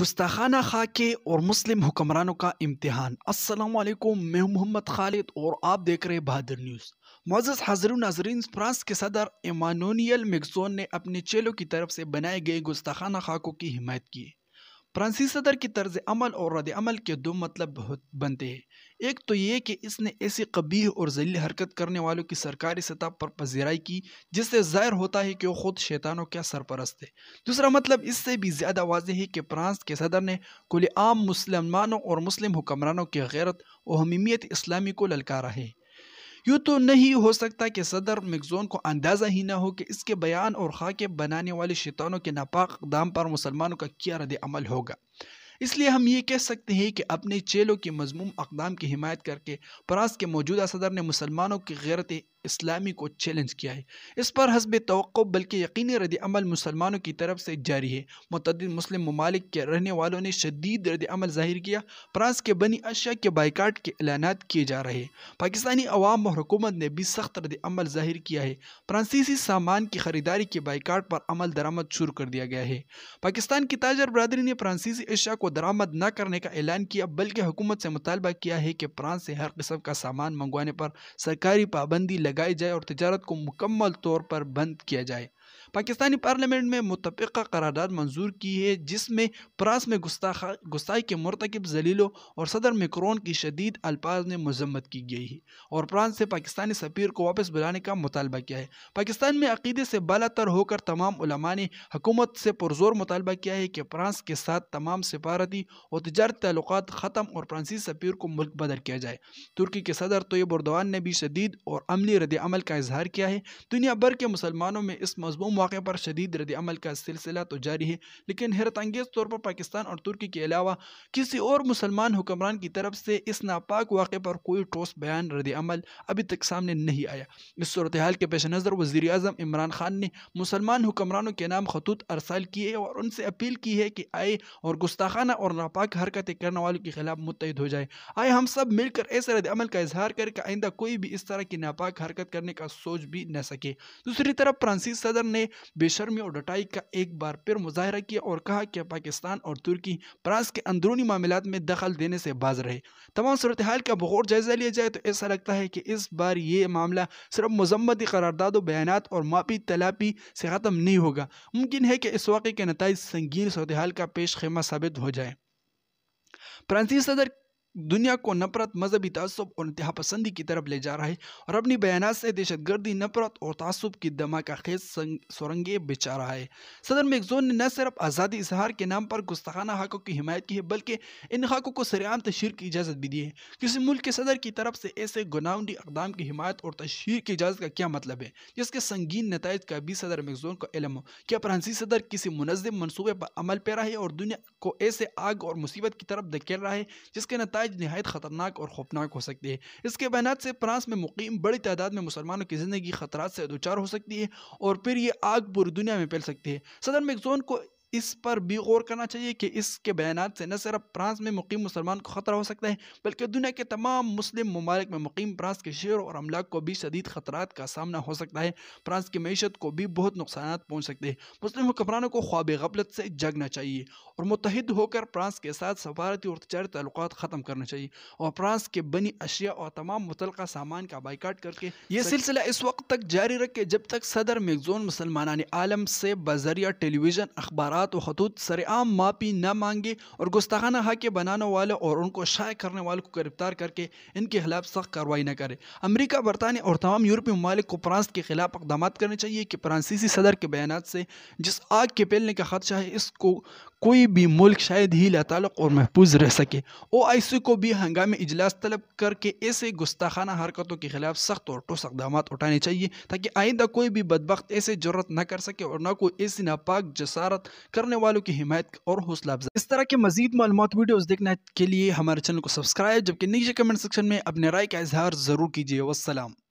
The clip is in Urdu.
گستاخانہ خاکے اور مسلم حکمرانوں کا امتحان السلام علیکم میں محمد خالد اور آپ دیکھ رہے بہادر نیوز معزز حضر ناظرین فرانس کے صدر ایمانونیل میگزون نے اپنے چیلوں کی طرف سے بنائے گئے گستاخانہ خاکوں کی حمایت کی فرانسی صدر کی طرز عمل اور رد عمل کے دو مطلب بہت بنتے ہیں ایک تو یہ کہ اس نے ایسی قبیح اور ذلیل حرکت کرنے والوں کی سرکاری سطح پر پذیرائی کی جس سے ظاہر ہوتا ہے کہ وہ خود شیطانوں کیا سرپرست ہے دوسرا مطلب اس سے بھی زیادہ واضح ہے کہ فرانس کے صدر نے کل عام مسلمانوں اور مسلم حکمرانوں کی غیرت و حمیمیت اسلامی کو للکارا ہے یوں تو نہیں ہو سکتا کہ صدر مکزون کو اندازہ ہی نہ ہو کہ اس کے بیان اور خاکے بنانے والے شیطانوں کے ناپاک اقدام پر مسلمانوں کا کیا رد عمل ہوگا اس لیے ہم یہ کہہ سکتے ہیں کہ اپنے چیلوں کے مضموم اقدام کی حمایت کر کے پراس کے موجودہ صدر نے مسلمانوں کی غیرت اسلامی کو چیلنج کیا ہے اس پر حسب توقع بلکہ یقینی رد عمل مسلمانوں کی طرف سے جاری ہے متعدد مسلم ممالک کے رہنے والوں نے شدید رد عمل ظاہر کیا فرانس کے بنی اشیاء کے بائیکاٹ کے اعلانات کیے جا رہے ہیں پاکستانی عوام اور حکومت نے بھی سخت رد عمل ظاہر کیا ہے فرانسیسی سامان کی خریداری کے بائیکاٹ پر عمل درآمد شروع کر دیا گیا ہے پاکستان کی تاجر برادری نے فرانسیسی اشیاء کو درآمد نہ کرنے کا اعلان کیا بلکہ حکومت سے مطالبہ کیا ہے کہ فرانس سے ہر قسم کا سامان منگوانے پر سرکاری پابندی لگ لگائی جائے اور تجارت کو مکمل طور پر بند کیا جائے پاکستانی پارلیمنٹ میں متفقہ قرارداد منظور کی ہے جس میں پراس میں گستاخ گسائی کے مرتکب ذلیلوں اور صدر میکرون کی شدید الفاظ میں مذمت کی گئی ہے اور فرانس سے پاکستانی سفیر کو واپس بلانے کا مطالبہ کیا ہے پاکستان میں عقیدے سے بالا تر ہو کر تمام علماء نے حکومت سے پرزور مطالبہ کیا ہے کہ فرانس کے ساتھ تمام سفارتی اور تجارت تعلقات ختم اور فرانسی سفیر کو ملک بدر کیا جائے ترکی کے صدر طویب اردوان نے بھی شدید اور عملی رد عمل کا اظہار کیا ہے دنیا بھر کے مسلمانوں میں اس مضمون واقعے پر شدید رد عمل کا سلسلہ تو جاری ہے لیکن حیرت انگیز طور پر پاکستان اور ترکی کے علاوہ کسی اور مسلمان حکمران کی طرف سے اس ناپاک واقعے پر کوئی ٹھوس بیان رد عمل ابھی تک سامنے نہیں آیا اس صورتحال کے پیش نظر وزیر اعظم عمران خان نے مسلمان حکمرانوں کے نام خطوط ارسال کیے اور ان سے اپیل کی ہے کہ آئے اور گستاخانہ اور ناپاک حرکتیں کرنے والوں کے خلاف متحد ہو جائے آئے ہم سب مل کر ایسے رد عمل کا اظہار کر کے آئندہ کوئی بھی اس طرح کی ناپاک حرکت کرنے کا سوچ بھی نہ سکے دوسری طرف فرانسیس صدر نے بے شرمی اور ڈٹائی کا ایک بار پھر مظاہرہ کیا اور کہا کہ پاکستان اور ترکی پراس کے اندرونی معاملات میں دخل دینے سے باز رہے تمام صورتحال کا بغور جائزہ لیا جائے تو ایسا لگتا ہے کہ اس بار یہ معاملہ صرف مذمتی قرارداد و بیانات اور ماپی تلاپی سے ختم نہیں ہوگا ممکن ہے کہ اس واقعے کے نتائج سنگین صورتحال کا پیش خیمہ ثابت ہو جائے فرانسیسی صدر دنیا کو نفرت مذہبی تعصب اور انتہا پسندی کی طرف لے جا رہا ہے اور اپنی بیانات سے دہشت گردی نفرت اور تعصب کی دماغ کا خیز سرنگیں بچا رہا ہے صدر میگزون نے نہ صرف آزادی اظہار کے نام پر گستخانہ حقوں کی حمایت کی ہے بلکہ ان حقوں کو سرعام تشہیر کی اجازت بھی دی ہے کسی ملک کے صدر کی طرف سے ایسے گناونڈی اقدام کی حمایت اور تشہیر کی اجازت کا کیا مطلب ہے جس کے سنگین نتائج کا بھی صدر میگزون کو علم ہو کیا فرانسی صدر کسی منظم منصوبے پر عمل پیرا ہے اور دنیا کو ایسے آگ اور مصیبت کی طرف دھکیل رہا ہے جس کے نتائج نتائج جی نہایت خطرناک اور خوفناک ہو سکتی ہے اس کے بینات سے فرانس میں مقیم بڑی تعداد میں مسلمانوں کی زندگی خطرات سے دوچار ہو سکتی ہے اور پھر یہ آگ پوری دنیا میں پھیل سکتی ہے صدر کو اس پر بھی غور کرنا چاہیے کہ اس کے بیانات سے نہ صرف فرانس میں مقیم مسلمان کو خطرہ ہو سکتا ہے بلکہ دنیا کے تمام مسلم ممالک میں مقیم فرانس کے شعر اور املاک کو بھی شدید خطرات کا سامنا ہو سکتا ہے فرانس کی معیشت کو بھی بہت نقصانات پہنچ سکتے ہیں مسلم حکمرانوں کو خواب غبلت سے جگنا چاہیے اور متحد ہو کر فرانس کے ساتھ سفارتی اور تجارتی تعلقات ختم کرنا چاہیے اور فرانس کے بنی اشیاء اور تمام متعلقہ سامان کا بائیکاٹ کر کے یہ سلسلہ اس وقت تک جاری رکھے جب تک صدر میگزون مسلمانان عالم سے بذریعہ ٹیلی ویژن اخبارات و خطوط سر عام نہ مانگے اور گستاخانہ بنانے والے اور ان کو شائع کرنے والوں کو گرفتار کر کے ان کے خلاف سخت کاروائی نہ کرے امریکہ برطانیہ اور تمام یورپی ممالک کو فرانس کے خلاف اقدامات کرنے چاہیے کہ فرانسیسی صدر کے بیانات سے جس آگ کے پھیلنے کا خدشہ ہے اس کو کوئی بھی ملک شاید ہی لاتعلق اور محفوظ رہ سکے او آئی سی کو بھی ہنگامی اجلاس طلب کر کے ایسے گستاخانہ حرکتوں کے خلاف سخت اور ٹوس اقدامات اٹھانے چاہیے تاکہ آئندہ کوئی بھی بدبخت ایسے جرت نہ کر سکے اور نہ کوئی ایسی ناپاک جسارت کرنے والوں کی حمایت اور حوصلہ افزائی اس طرح کے مزید معلومات ویڈیوز دیکھنے کے لیے ہمارے چینل کو سبسکرائب جبکہ نیچے کمنٹ سیکشن میں اپنے رائے کا اظہار ضرور کیجیے وسلام